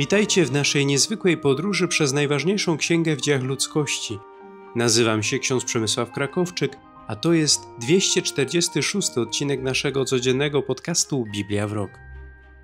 Witajcie w naszej niezwykłej podróży przez najważniejszą księgę w dziejach ludzkości. Nazywam się ksiądz Przemysław Krakowczyk, a to jest 246 odcinek naszego codziennego podcastu Biblia w rok.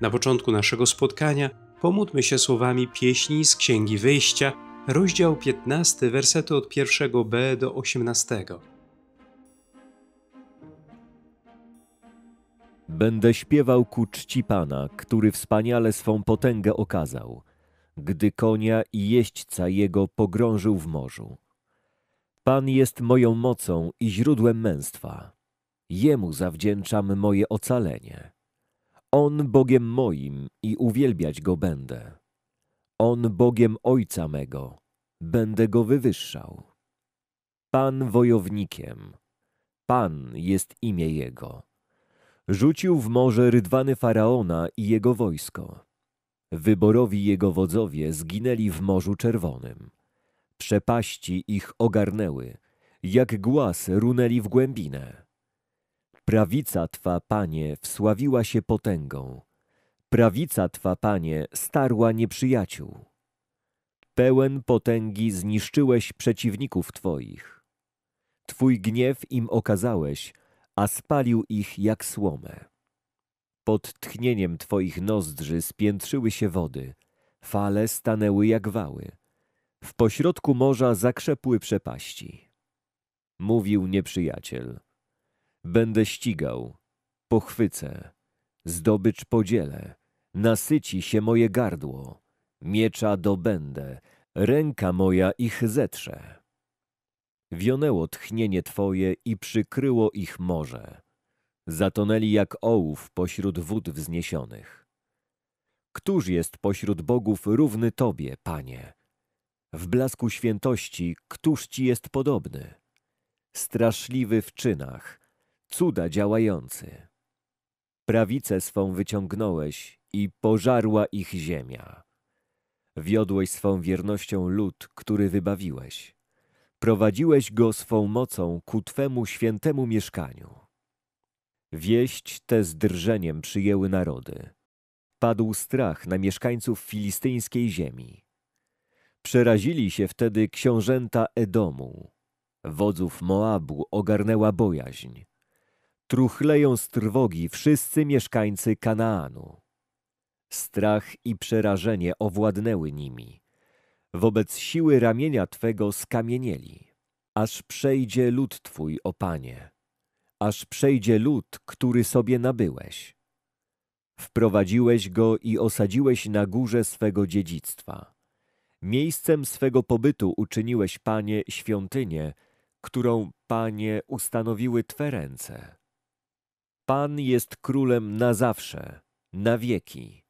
Na początku naszego spotkania pomódlmy się słowami pieśni z Księgi Wyjścia, rozdział 15, wersety od 1b do 18. Będę śpiewał ku czci Pana, który wspaniale swą potęgę okazał, gdy konia i jeźdźca jego pogrążył w morzu. Pan jest moją mocą i źródłem męstwa. Jemu zawdzięczam moje ocalenie. On Bogiem moim i uwielbiać Go będę. On Bogiem Ojca mego, będę Go wywyższał. Pan wojownikiem, Pan jest imię Jego rzucił w morze rydwany faraona i jego wojsko. Wyborowi jego wodzowie zginęli w Morzu Czerwonym. Przepaści ich ogarnęły, jak głaz runęli w głębinę. Prawica Twa, Panie, wsławiła się potęgą. Prawica Twa, Panie, starła nieprzyjaciół. Pełen potęgi zniszczyłeś przeciwników Twoich. Twój gniew im okazałeś, a spalił ich jak słomę. Pod tchnieniem Twoich nozdrzy spiętrzyły się wody, fale stanęły jak wały. W pośrodku morza zakrzepły przepaści. Mówił nieprzyjaciel. Będę ścigał, pochwycę, zdobycz podzielę, nasyci się moje gardło, miecza dobędę, ręka moja ich zetrze. Wionęło tchnienie Twoje i przykryło ich morze. Zatonęli jak ołów pośród wód wzniesionych. Któż jest pośród bogów równy Tobie, Panie? W blasku świętości, któż Ci jest podobny? Straszliwy w czynach, cuda działający. Prawicę swą wyciągnąłeś i pożarła ich ziemia. Wiodłeś swą wiernością lud, który wybawiłeś. Prowadziłeś go swą mocą ku Twemu świętemu mieszkaniu. Wieść tę z drżeniem przyjęły narody. Padł strach na mieszkańców filistyńskiej ziemi. Przerazili się wtedy książęta Edomu. Wodzów Moabu ogarnęła bojaźń. Truchleją z trwogi wszyscy mieszkańcy Kanaanu. Strach i przerażenie owładnęły nimi wobec siły ramienia Twego skamienieli. Aż przejdzie lud Twój, o Panie, aż przejdzie lud, który sobie nabyłeś. Wprowadziłeś go i osadziłeś na górze swego dziedzictwa. Miejscem swego pobytu uczyniłeś, Panie, świątynię, którą, Panie, ustanowiły Twe ręce. Pan jest królem na zawsze, na wieki.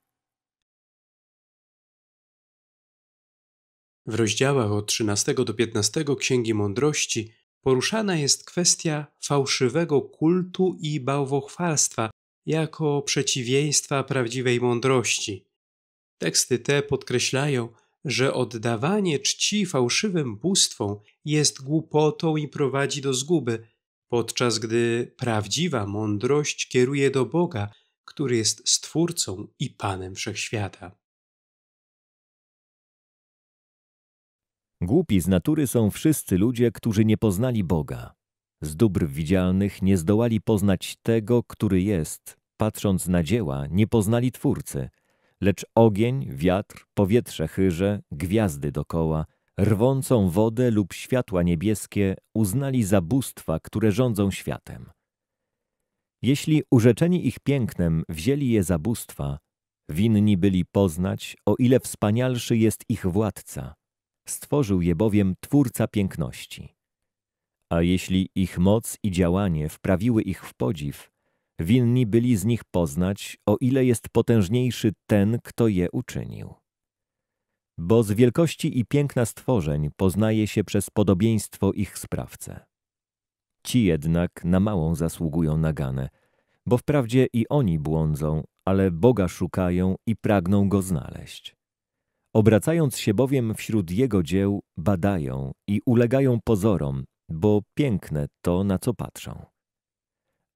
W rozdziałach od 13 do 15 Księgi Mądrości poruszana jest kwestia fałszywego kultu i bałwochwalstwa jako przeciwieństwa prawdziwej mądrości. Teksty te podkreślają, że oddawanie czci fałszywym bóstwom jest głupotą i prowadzi do zguby, podczas gdy prawdziwa mądrość kieruje do Boga, który jest Stwórcą i Panem Wszechświata. Głupi z natury są wszyscy ludzie, którzy nie poznali Boga. Z dóbr widzialnych nie zdołali poznać tego, który jest. Patrząc na dzieła, nie poznali Twórcy. Lecz ogień, wiatr, powietrze chyże, gwiazdy dokoła, rwącą wodę lub światła niebieskie uznali za bóstwa, które rządzą światem. Jeśli urzeczeni ich pięknem wzięli je za bóstwa, winni byli poznać, o ile wspanialszy jest ich władca – Stworzył je bowiem Twórca piękności. A jeśli ich moc i działanie wprawiły ich w podziw, winni byli z nich poznać, o ile jest potężniejszy ten, kto je uczynił. Bo z wielkości i piękna stworzeń poznaje się przez podobieństwo ich sprawcę. Ci jednak na małą zasługują nagane, bo wprawdzie i oni błądzą, ale Boga szukają i pragną Go znaleźć. Obracając się bowiem wśród jego dzieł, badają i ulegają pozorom, bo piękne to, na co patrzą.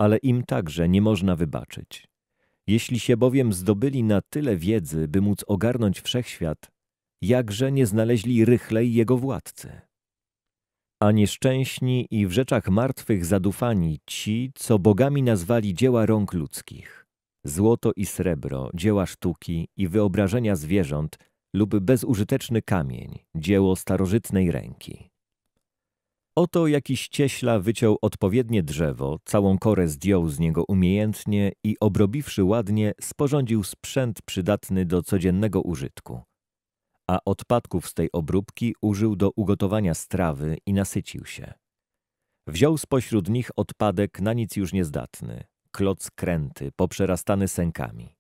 Ale im także nie można wybaczyć. Jeśli się bowiem zdobyli na tyle wiedzy, by móc ogarnąć wszechświat, jakże nie znaleźli rychlej jego władcy. A nieszczęśni i w rzeczach martwych zadufani ci, co bogami nazwali dzieła rąk ludzkich. Złoto i srebro, dzieła sztuki i wyobrażenia zwierząt lub bezużyteczny kamień, dzieło starożytnej ręki. Oto jakiś cieśla wyciął odpowiednie drzewo, całą korę zdjął z niego umiejętnie i obrobiwszy ładnie, sporządził sprzęt przydatny do codziennego użytku. A odpadków z tej obróbki użył do ugotowania strawy i nasycił się. Wziął spośród nich odpadek na nic już niezdatny, kloc kręty, poprzerastany sękami.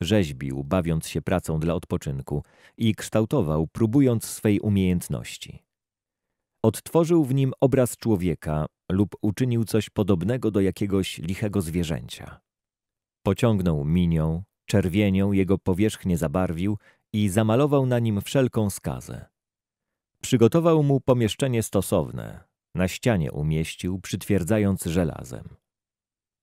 Rzeźbił, bawiąc się pracą dla odpoczynku i kształtował, próbując swej umiejętności. Odtworzył w nim obraz człowieka lub uczynił coś podobnego do jakiegoś lichego zwierzęcia. Pociągnął minią, czerwienią jego powierzchnię zabarwił i zamalował na nim wszelką skazę. Przygotował mu pomieszczenie stosowne, na ścianie umieścił, przytwierdzając żelazem.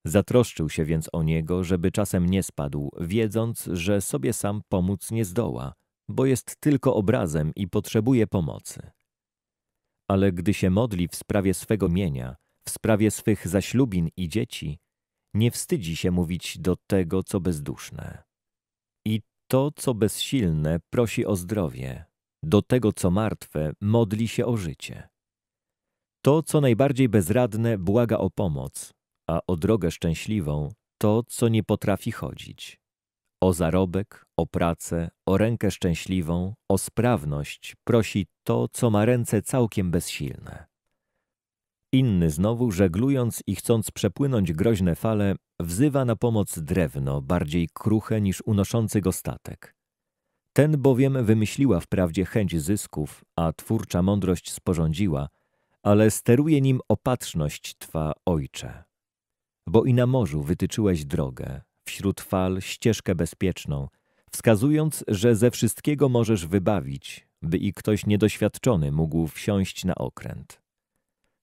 Zatroszczył się więc o niego, żeby czasem nie spadł, wiedząc, że sobie sam pomóc nie zdoła, bo jest tylko obrazem i potrzebuje pomocy. Ale gdy się modli w sprawie swego mienia, w sprawie swych zaślubin i dzieci, nie wstydzi się mówić do tego, co bezduszne. I to, co bezsilne, prosi o zdrowie, do tego, co martwe, modli się o życie. To, co najbardziej bezradne, błaga o pomoc, a o drogę szczęśliwą to, co nie potrafi chodzić. O zarobek, o pracę, o rękę szczęśliwą, o sprawność prosi to, co ma ręce całkiem bezsilne. Inny znowu, żeglując i chcąc przepłynąć groźne fale, wzywa na pomoc drewno, bardziej kruche niż unoszący go statek. Ten bowiem wymyśliła wprawdzie chęć zysków, a twórcza mądrość sporządziła, ale steruje nim opatrzność twa ojcze bo i na morzu wytyczyłeś drogę, wśród fal ścieżkę bezpieczną, wskazując, że ze wszystkiego możesz wybawić, by i ktoś niedoświadczony mógł wsiąść na okręt.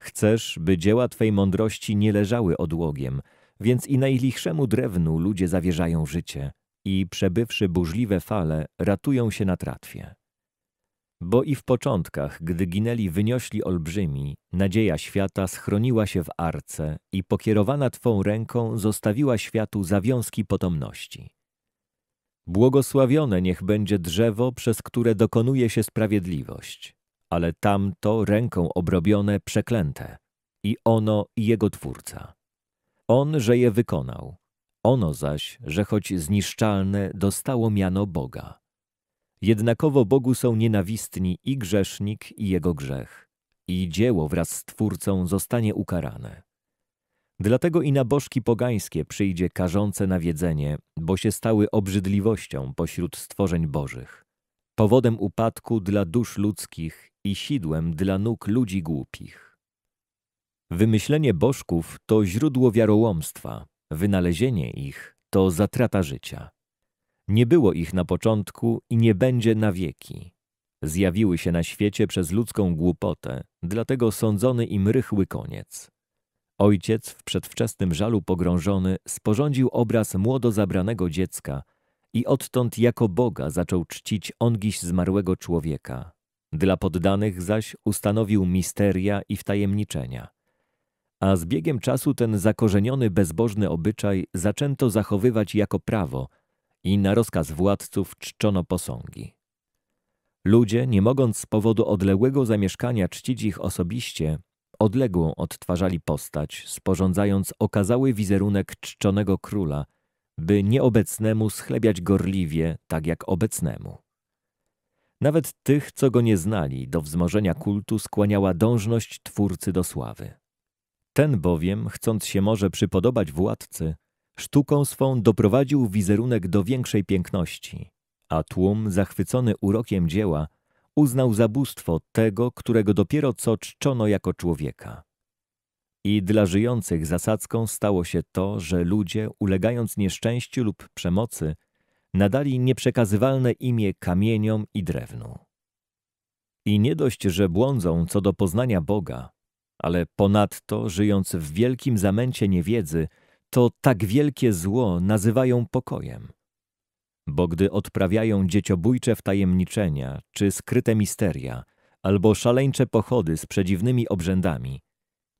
Chcesz, by dzieła Twej mądrości nie leżały odłogiem, więc i najlichszemu drewnu ludzie zawierzają życie i przebywszy burzliwe fale ratują się na tratwie. Bo i w początkach, gdy ginęli wyniośli olbrzymi, nadzieja świata schroniła się w arce i pokierowana Twą ręką zostawiła światu zawiązki potomności. Błogosławione niech będzie drzewo, przez które dokonuje się sprawiedliwość, ale tamto ręką obrobione przeklęte, i ono i jego Twórca. On, że je wykonał, ono zaś, że choć zniszczalne, dostało miano Boga jednakowo Bogu są nienawistni i grzesznik i jego grzech, i dzieło wraz z Twórcą zostanie ukarane. Dlatego i na bożki pogańskie przyjdzie karzące nawiedzenie, bo się stały obrzydliwością pośród stworzeń bożych, powodem upadku dla dusz ludzkich i sidłem dla nóg ludzi głupich. Wymyślenie bożków to źródło wiarołomstwa, wynalezienie ich to zatrata życia. Nie było ich na początku i nie będzie na wieki. Zjawiły się na świecie przez ludzką głupotę, dlatego sądzony im rychły koniec. Ojciec, w przedwczesnym żalu pogrążony, sporządził obraz młodo zabranego dziecka i odtąd jako Boga zaczął czcić ongiś zmarłego człowieka. Dla poddanych zaś ustanowił misteria i wtajemniczenia. A z biegiem czasu ten zakorzeniony bezbożny obyczaj zaczęto zachowywać jako prawo – i na rozkaz władców czczono posągi. Ludzie, nie mogąc z powodu odległego zamieszkania czcić ich osobiście, odległą odtwarzali postać, sporządzając okazały wizerunek czczonego króla, by nieobecnemu schlebiać gorliwie, tak jak obecnemu. Nawet tych, co go nie znali, do wzmożenia kultu skłaniała dążność twórcy do sławy. Ten bowiem, chcąc się może przypodobać władcy, Sztuką swą doprowadził wizerunek do większej piękności, a tłum, zachwycony urokiem dzieła, uznał za bóstwo tego, którego dopiero co czczono jako człowieka. I dla żyjących zasadzką stało się to, że ludzie, ulegając nieszczęściu lub przemocy, nadali nieprzekazywalne imię kamieniom i drewnu. I nie dość, że błądzą co do poznania Boga, ale ponadto, żyjąc w wielkim zamęcie niewiedzy, to tak wielkie zło nazywają pokojem. Bo gdy odprawiają dzieciobójcze wtajemniczenia czy skryte misteria, albo szaleńcze pochody z przedziwnymi obrzędami,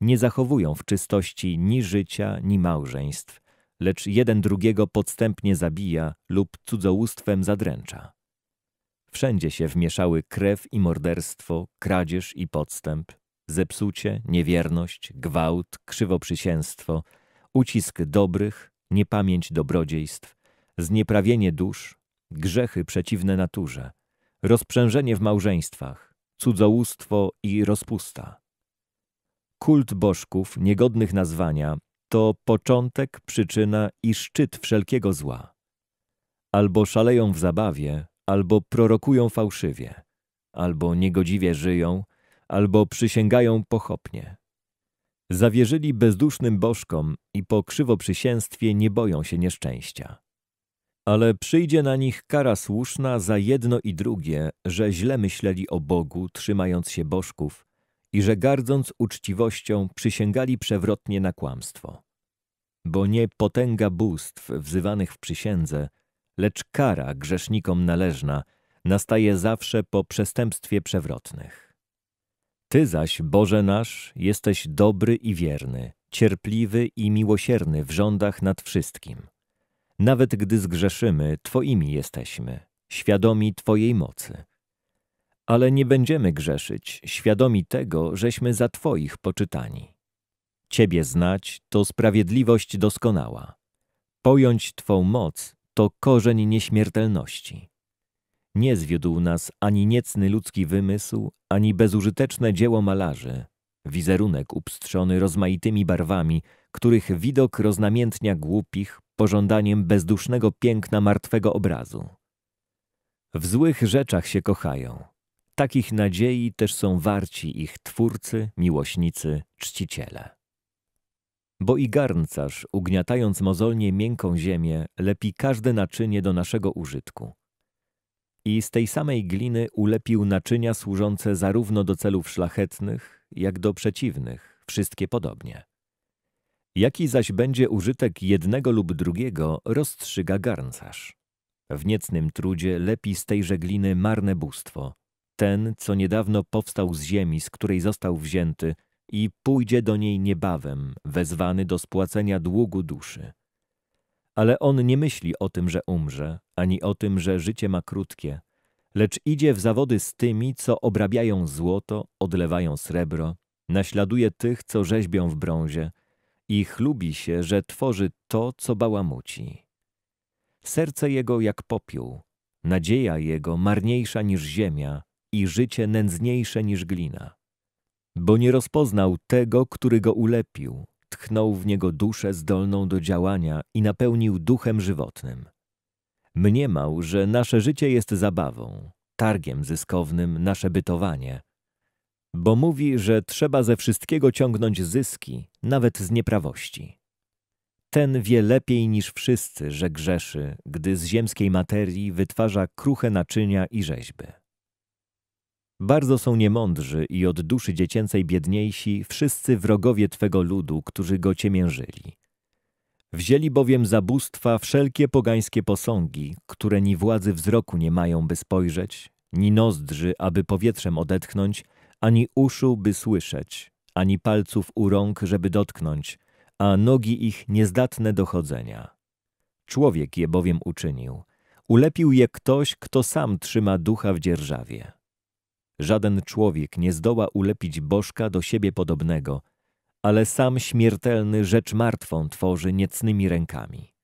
nie zachowują w czystości ni życia, ni małżeństw, lecz jeden drugiego podstępnie zabija lub cudzołóstwem zadręcza. Wszędzie się wmieszały krew i morderstwo, kradzież i podstęp, zepsucie, niewierność, gwałt, krzywoprzysięstwo – ucisk dobrych, niepamięć dobrodziejstw, znieprawienie dusz, grzechy przeciwne naturze, rozprzężenie w małżeństwach, cudzołóstwo i rozpusta. Kult bożków, niegodnych nazwania, to początek, przyczyna i szczyt wszelkiego zła. Albo szaleją w zabawie, albo prorokują fałszywie, albo niegodziwie żyją, albo przysięgają pochopnie Zawierzyli bezdusznym bożkom i po krzywoprzysięstwie nie boją się nieszczęścia. Ale przyjdzie na nich kara słuszna za jedno i drugie, że źle myśleli o Bogu, trzymając się bożków i że gardząc uczciwością przysięgali przewrotnie na kłamstwo. Bo nie potęga bóstw wzywanych w przysiędze, lecz kara grzesznikom należna nastaje zawsze po przestępstwie przewrotnych. Ty zaś, Boże nasz, jesteś dobry i wierny, cierpliwy i miłosierny w rządach nad wszystkim. Nawet gdy zgrzeszymy, Twoimi jesteśmy, świadomi Twojej mocy. Ale nie będziemy grzeszyć, świadomi tego, żeśmy za Twoich poczytani. Ciebie znać to sprawiedliwość doskonała. Pojąć Twą moc to korzeń nieśmiertelności. Nie zwiódł nas ani niecny ludzki wymysł, ani bezużyteczne dzieło malarzy. Wizerunek upstrzony rozmaitymi barwami, których widok roznamiętnia głupich pożądaniem bezdusznego piękna martwego obrazu. W złych rzeczach się kochają. Takich nadziei też są warci ich twórcy, miłośnicy, czciciele. Bo i garncarz, ugniatając mozolnie miękką ziemię, lepi każde naczynie do naszego użytku i z tej samej gliny ulepił naczynia służące zarówno do celów szlachetnych, jak do przeciwnych, wszystkie podobnie. Jaki zaś będzie użytek jednego lub drugiego, rozstrzyga garncarz. W niecnym trudzie lepi z tejże gliny marne bóstwo, ten, co niedawno powstał z ziemi, z której został wzięty i pójdzie do niej niebawem, wezwany do spłacenia długu duszy. Ale on nie myśli o tym, że umrze, ani o tym, że życie ma krótkie, lecz idzie w zawody z tymi, co obrabiają złoto, odlewają srebro, naśladuje tych, co rzeźbią w brązie i chlubi się, że tworzy to, co bałamuci. Serce jego jak popiół, nadzieja jego marniejsza niż ziemia i życie nędzniejsze niż glina. Bo nie rozpoznał tego, który go ulepił, tchnął w niego duszę zdolną do działania i napełnił duchem żywotnym. Mniemał, że nasze życie jest zabawą, targiem zyskownym nasze bytowanie, bo mówi, że trzeba ze wszystkiego ciągnąć zyski, nawet z nieprawości. Ten wie lepiej niż wszyscy, że grzeszy, gdy z ziemskiej materii wytwarza kruche naczynia i rzeźby. Bardzo są niemądrzy i od duszy dziecięcej biedniejsi wszyscy wrogowie Twego ludu, którzy go ciemiężyli. Wzięli bowiem za bóstwa wszelkie pogańskie posągi, które ni władzy wzroku nie mają, by spojrzeć, ni nozdrzy, aby powietrzem odetchnąć, ani uszu, by słyszeć, ani palców u rąk, żeby dotknąć, a nogi ich niezdatne do chodzenia. Człowiek je bowiem uczynił. Ulepił je ktoś, kto sam trzyma ducha w dzierżawie. Żaden człowiek nie zdoła ulepić bożka do siebie podobnego, ale sam śmiertelny rzecz martwą tworzy niecnymi rękami.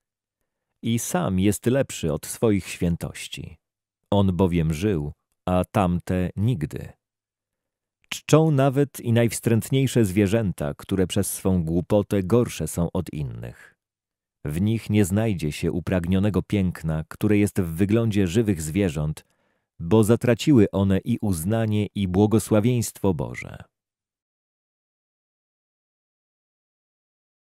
I sam jest lepszy od swoich świętości. On bowiem żył, a tamte nigdy. Czczą nawet i najwstrętniejsze zwierzęta, które przez swą głupotę gorsze są od innych. W nich nie znajdzie się upragnionego piękna, które jest w wyglądzie żywych zwierząt, bo zatraciły one i uznanie, i błogosławieństwo Boże.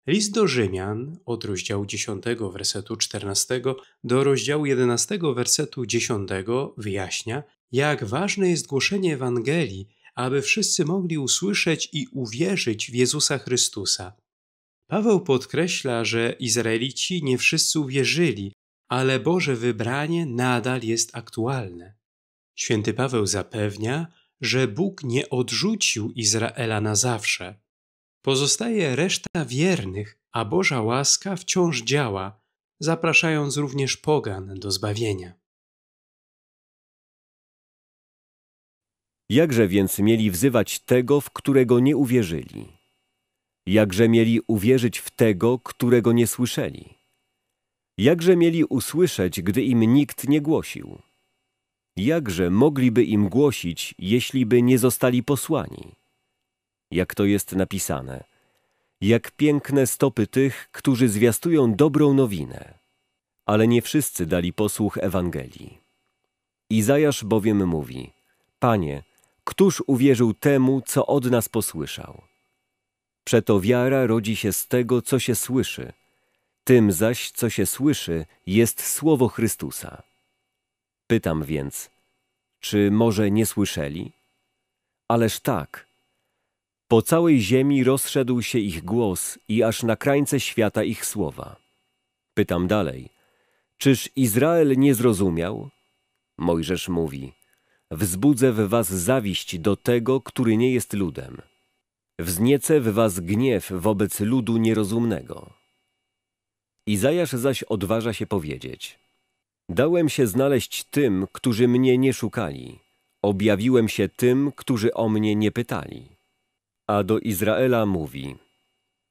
List do Rzymian od rozdziału 10 wersetu 14 do rozdziału 11 wersetu 10 wyjaśnia, jak ważne jest głoszenie Ewangelii, aby wszyscy mogli usłyszeć i uwierzyć w Jezusa Chrystusa. Paweł podkreśla, że Izraelici nie wszyscy uwierzyli, ale Boże wybranie nadal jest aktualne. Święty Paweł zapewnia, że Bóg nie odrzucił Izraela na zawsze. Pozostaje reszta wiernych, a Boża łaska wciąż działa, zapraszając również pogan do zbawienia. Jakże więc mieli wzywać tego, w którego nie uwierzyli? Jakże mieli uwierzyć w tego, którego nie słyszeli? Jakże mieli usłyszeć, gdy im nikt nie głosił? Jakże mogliby im głosić, jeśli by nie zostali posłani? Jak to jest napisane? Jak piękne stopy tych, którzy zwiastują dobrą nowinę. Ale nie wszyscy dali posłuch Ewangelii. Izajasz bowiem mówi, Panie, któż uwierzył temu, co od nas posłyszał? Przeto wiara rodzi się z tego, co się słyszy. Tym zaś, co się słyszy, jest słowo Chrystusa. Pytam więc, czy może nie słyszeli? Ależ tak. Po całej ziemi rozszedł się ich głos i aż na krańce świata ich słowa. Pytam dalej, czyż Izrael nie zrozumiał? Mojżesz mówi, wzbudzę w was zawiść do tego, który nie jest ludem. Wzniecę w was gniew wobec ludu nierozumnego. Izajasz zaś odważa się powiedzieć – Dałem się znaleźć tym, którzy mnie nie szukali. Objawiłem się tym, którzy o mnie nie pytali. A do Izraela mówi: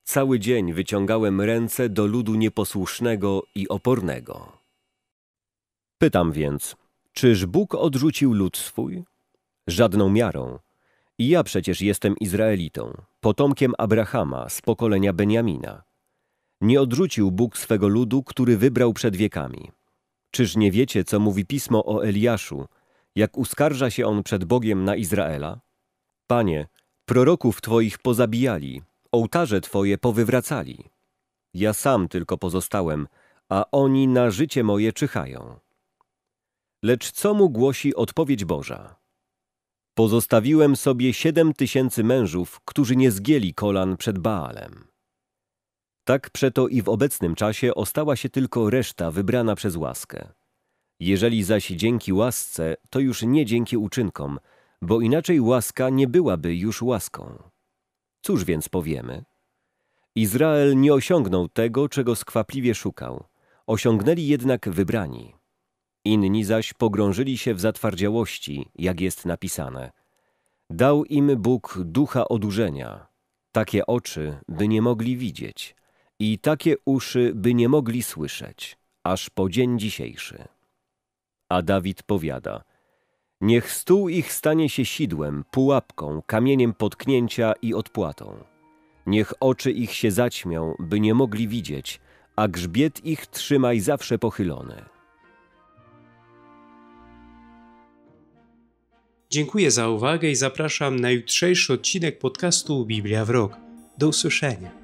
Cały dzień wyciągałem ręce do ludu nieposłusznego i opornego. Pytam więc, czyż Bóg odrzucił lud swój? Żadną miarą. I ja przecież jestem Izraelitą, potomkiem Abrahama z pokolenia Beniamina. Nie odrzucił Bóg swego ludu, który wybrał przed wiekami. Czyż nie wiecie, co mówi pismo o Eliaszu, jak uskarża się on przed Bogiem na Izraela? Panie, proroków Twoich pozabijali, ołtarze Twoje powywracali. Ja sam tylko pozostałem, a oni na życie moje czyhają. Lecz co mu głosi odpowiedź Boża? Pozostawiłem sobie siedem tysięcy mężów, którzy nie zgięli kolan przed Baalem. Tak przeto i w obecnym czasie ostała się tylko reszta wybrana przez łaskę. Jeżeli zaś dzięki łasce, to już nie dzięki uczynkom, bo inaczej łaska nie byłaby już łaską. Cóż więc powiemy? Izrael nie osiągnął tego, czego skwapliwie szukał. Osiągnęli jednak wybrani. Inni zaś pogrążyli się w zatwardziałości, jak jest napisane. Dał im Bóg ducha odurzenia, takie oczy, by nie mogli widzieć i takie uszy, by nie mogli słyszeć, aż po dzień dzisiejszy. A Dawid powiada, niech stół ich stanie się sidłem, pułapką, kamieniem potknięcia i odpłatą. Niech oczy ich się zaćmią, by nie mogli widzieć, a grzbiet ich trzymaj zawsze pochylony. Dziękuję za uwagę i zapraszam na jutrzejszy odcinek podcastu Biblia w Rok. Do usłyszenia.